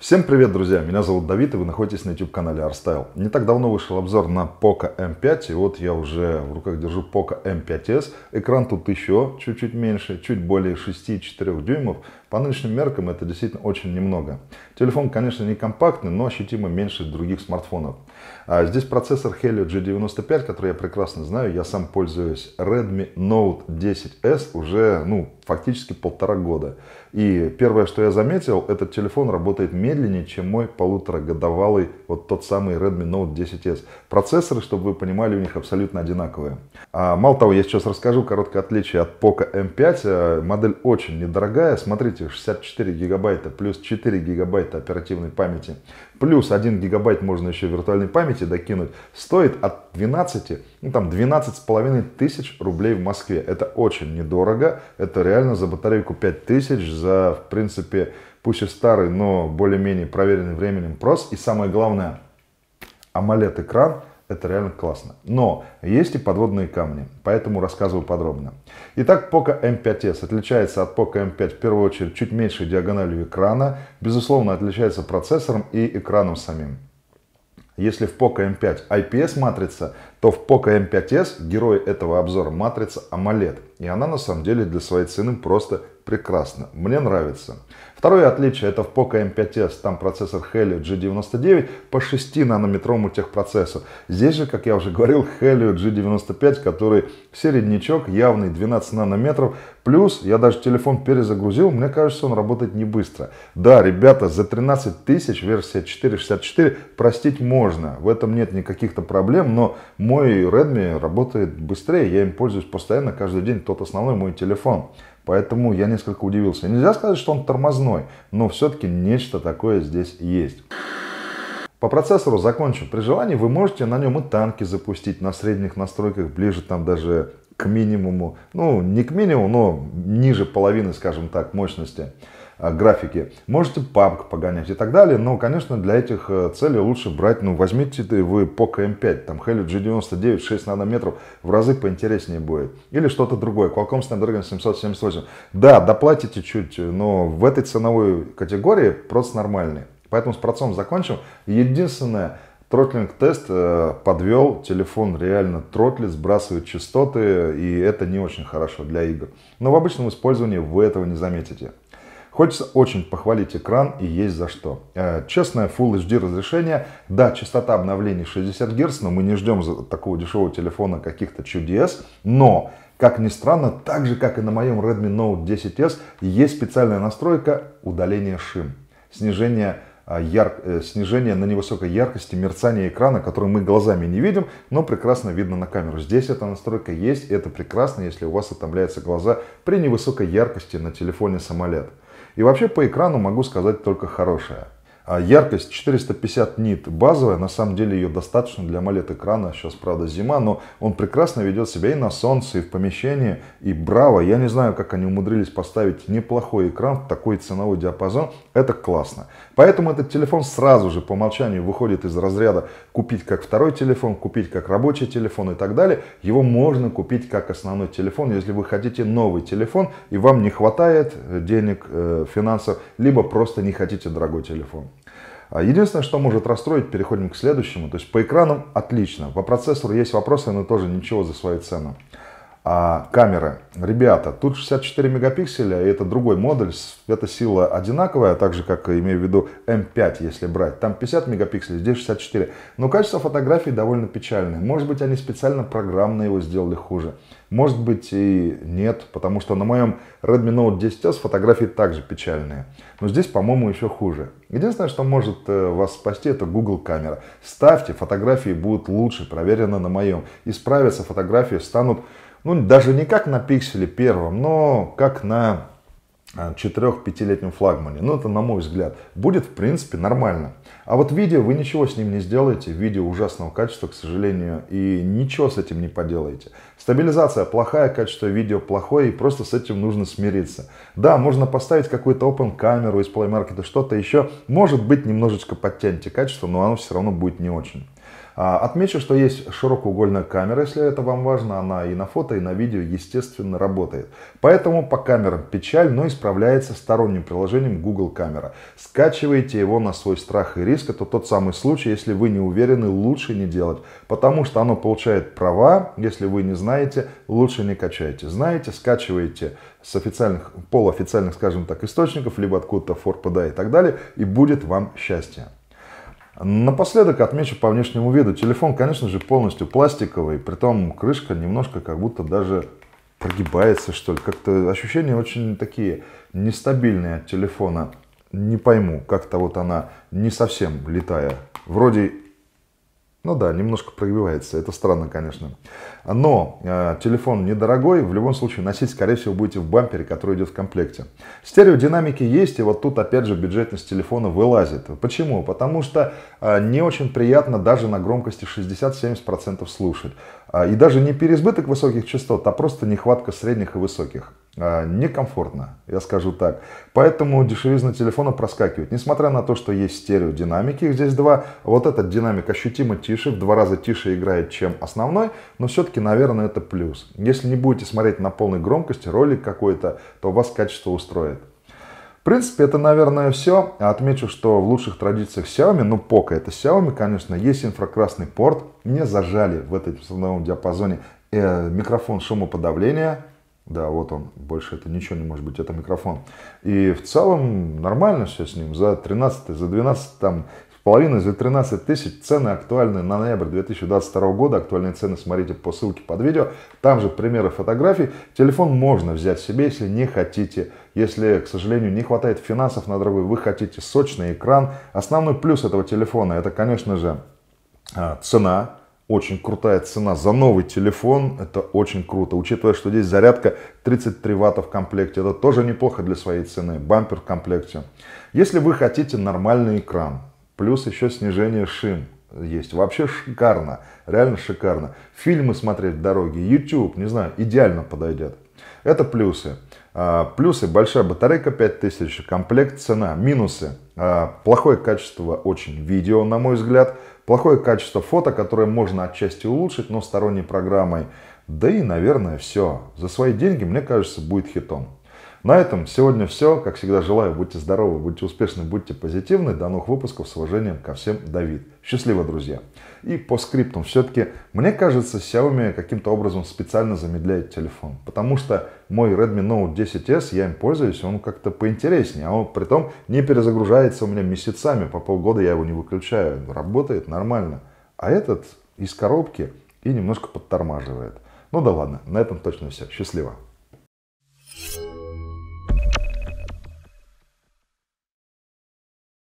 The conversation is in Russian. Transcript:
Всем привет, друзья! Меня зовут Давид, и вы находитесь на YouTube-канале ArtStyle. Не так давно вышел обзор на Poco M5, эм и вот я уже в руках держу Poco M5s. Эм Экран тут еще чуть-чуть меньше, чуть более 6,4 дюймов. По нынешним меркам это действительно очень немного. Телефон, конечно, не компактный, но ощутимо меньше других смартфонов. А здесь процессор Helio G95, который я прекрасно знаю. Я сам пользуюсь Redmi Note 10s уже, ну, фактически полтора года. И первое, что я заметил, этот телефон работает медленнее, чем мой полуторагодовалый вот тот самый Redmi Note 10s. Процессоры, чтобы вы понимали, у них абсолютно одинаковые. А, мало того, я сейчас расскажу короткое отличие от Poco M5. А, модель очень недорогая. Смотрите, 64 гигабайта плюс 4 гигабайта оперативной памяти. Плюс 1 гигабайт можно еще виртуальной памяти докинуть. Стоит от 12 ну, там 12 с половиной тысяч рублей в Москве. Это очень недорого, это реально за батарейку 5 тысяч, за, в принципе, пусть и старый, но более-менее проверенный временем прос. И самое главное, AMOLED-экран, это реально классно. Но есть и подводные камни, поэтому рассказываю подробно. Итак, Poco M5s отличается от Poco M5 в первую очередь чуть меньшей диагональю экрана. Безусловно, отличается процессором и экраном самим. Если в Poco M5 IPS матрица, то в Poco M5s герой этого обзора матрица AMOLED. И она на самом деле для своей цены просто прекрасно, мне нравится. Второе отличие это в POCO M5s, там процессор Helio G99 по 6 нанометрому техпроцессу. Здесь же, как я уже говорил, Helio G95, который середнячок, явный 12 нанометров. Плюс я даже телефон перезагрузил, мне кажется, он работает не быстро. Да, ребята, за 13 тысяч версия 464 простить можно, в этом нет никаких-то проблем, но мой Redmi работает быстрее, я им пользуюсь постоянно, каждый день тот основной мой телефон. Поэтому я несколько удивился. Нельзя сказать, что он тормозной, но все-таки нечто такое здесь есть. По процессору закончу. При желании вы можете на нем и танки запустить на средних настройках, ближе там даже к минимуму. Ну, не к минимуму, но ниже половины, скажем так, мощности. Э, графики. Можете папку погонять и так далее, но, конечно, для этих э, целей лучше брать, ну, возьмите вы Poco M5, эм там Helio G99 6 нанометров в разы поинтереснее будет. Или что-то другое, Qualcomm Snapdragon 778. Да, доплатите чуть, но в этой ценовой категории просто нормальный. Поэтому с процессом закончим. Единственное, Тротлинг тест э, подвел, телефон реально тротлит, сбрасывает частоты, и это не очень хорошо для игр. Но в обычном использовании вы этого не заметите. Хочется очень похвалить экран и есть за что. Э, честное Full HD разрешение. Да, частота обновлений 60 Гц, но мы не ждем за такого дешевого телефона каких-то чудес. Но, как ни странно, так же как и на моем Redmi Note 10s, есть специальная настройка удаления шим. Снижение э, Яр... Э, снижение на невысокой яркости мерцания экрана, который мы глазами не видим, но прекрасно видно на камеру. Здесь эта настройка есть, и это прекрасно, если у вас отомляются глаза при невысокой яркости на телефоне самолет. И вообще по экрану могу сказать только хорошее – а яркость 450 нит базовая, на самом деле ее достаточно для AMOLED-экрана, сейчас, правда, зима, но он прекрасно ведет себя и на солнце, и в помещении, и браво. Я не знаю, как они умудрились поставить неплохой экран в такой ценовой диапазон, это классно. Поэтому этот телефон сразу же по умолчанию выходит из разряда купить как второй телефон, купить как рабочий телефон и так далее. Его можно купить как основной телефон, если вы хотите новый телефон, и вам не хватает денег, э, финансов, либо просто не хотите дорогой телефон. А единственное, что может расстроить, переходим к следующему. То есть по экранам отлично, по процессору есть вопросы, но тоже ничего за свою цену а камеры. Ребята, тут 64 мегапикселя, и это другой модуль, светосила одинаковая, так же, как имею в виду m эм 5 если брать. Там 50 мегапикселей, здесь 64. Но качество фотографий довольно печальное. Может быть, они специально программно его сделали хуже. Может быть и нет, потому что на моем Redmi Note 10s фотографии также печальные. Но здесь, по-моему, еще хуже. Единственное, что может э, вас спасти, это Google камера. Ставьте, фотографии будут лучше, проверено на моем. Исправятся фотографии, станут ну даже не как на пикселе первом, но как на 4-5-летнем а, флагмане. Ну, это, на мой взгляд, будет, в принципе, нормально. А вот видео, вы ничего с ним не сделаете. Видео ужасного качества, к сожалению, и ничего с этим не поделаете. Стабилизация плохая, качество видео плохое, и просто с этим нужно смириться. Да, можно поставить какую-то open камеру из Play Market, что-то еще. Может быть, немножечко подтяните качество, но оно все равно будет не очень. А, отмечу, что есть широкоугольная камера, если это вам важно, она и на фото, и на видео, естественно, работает. Поэтому по камерам печаль, но исправляется сторонним приложением Google Камера. Скачивайте его на свой страх и риск, это тот самый случай, если вы не уверены, лучше не делать, потому что оно получает права, если вы не знаете, лучше не качайте. Знаете, скачивайте с официальных, полуофициальных, скажем так, источников, либо откуда-то форпада и так далее, и будет вам счастье. Напоследок отмечу по внешнему виду. Телефон, конечно же, полностью пластиковый, при том крышка немножко как будто даже прогибается, что ли. Как-то ощущения очень такие нестабильные от телефона. Не пойму, как-то вот она не совсем летая. Вроде ну да, немножко пробивается, это странно, конечно. Но э, телефон недорогой, в любом случае носить, скорее всего, будете в бампере, который идет в комплекте. Стереодинамики есть, и вот тут, опять же, бюджетность телефона вылазит. Почему? Потому что э, не очень приятно даже на громкости 60-70% слушать. Э, и даже не переизбыток высоких частот, а просто нехватка средних и высоких. А, некомфортно, я скажу так. Поэтому дешевизна телефона проскакивает. Несмотря на то, что есть стереодинамики, их здесь два, вот этот динамик ощутимо тише, в два раза тише играет, чем основной, но все-таки, наверное, это плюс. Если не будете смотреть на полной громкости ролик какой-то, то вас качество устроит. В принципе, это, наверное, все. Отмечу, что в лучших традициях Xiaomi, ну, пока это Xiaomi, конечно, есть инфракрасный порт. Не зажали в этом основном диапазоне э, микрофон шумоподавления, да, вот он, больше это ничего не может быть, это микрофон. И в целом нормально все с ним. За 13, за 12, там, с половиной, за 13 тысяч цены актуальны на ноябрь 2022 года. Актуальные цены смотрите по ссылке под видео. Там же примеры фотографий. Телефон можно взять себе, если не хотите. Если, к сожалению, не хватает финансов на дорогой, вы хотите сочный экран. Основной плюс этого телефона, это, конечно же, а, цена очень крутая цена за новый телефон, это очень круто. Учитывая, что здесь зарядка 33 ватта в комплекте, это тоже неплохо для своей цены, бампер в комплекте. Если вы хотите нормальный экран, плюс еще снижение шин, есть. Вообще шикарно, реально шикарно. Фильмы смотреть в дороге, YouTube, не знаю, идеально подойдет. Это плюсы. А, плюсы – большая батарейка 5000, комплект, цена. Минусы а, – плохое качество очень видео, на мой взгляд. Плохое качество фото, которое можно отчасти улучшить, но сторонней программой. Да и, наверное, все. За свои деньги, мне кажется, будет хитом. На этом сегодня все. Как всегда желаю, будьте здоровы, будьте успешны, будьте позитивны. До новых выпусков. С уважением ко всем, Давид. Счастливо, друзья. И по скриптам. Все-таки, мне кажется, Xiaomi каким-то образом специально замедляет телефон. Потому что мой Redmi Note 10s, я им пользуюсь, он как-то поинтереснее. А он при том не перезагружается у меня месяцами. По полгода я его не выключаю. Работает нормально. А этот из коробки и немножко подтормаживает. Ну да ладно, на этом точно все. Счастливо.